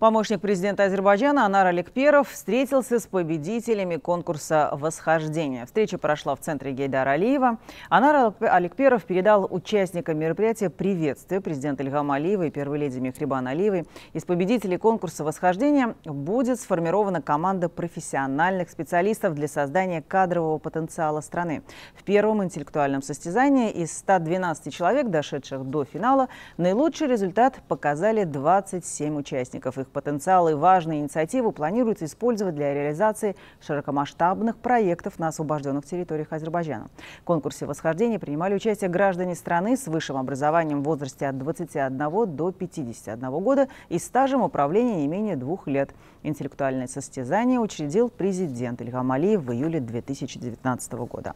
Помощник президента Азербайджана Анар Аликперов встретился с победителями конкурса «Восхождение». Встреча прошла в центре Гейдара Алиева. Анар Аликперов передал участникам мероприятия приветствие президента Ильгама Алиева и первой леди Мехрибан Алиевой. Из победителей конкурса «Восхождение» будет сформирована команда профессиональных специалистов для создания кадрового потенциала страны. В первом интеллектуальном состязании из 112 человек, дошедших до финала, наилучший результат показали 27 участников. Их потенциал и важные инициативы планируется использовать для реализации широкомасштабных проектов на освобожденных территориях Азербайджана. В конкурсе восхождения принимали участие граждане страны с высшим образованием в возрасте от 21 до 51 года и стажем управления не менее двух лет. Интеллектуальное состязание учредил президент Ильхам Алиев в июле 2019 года.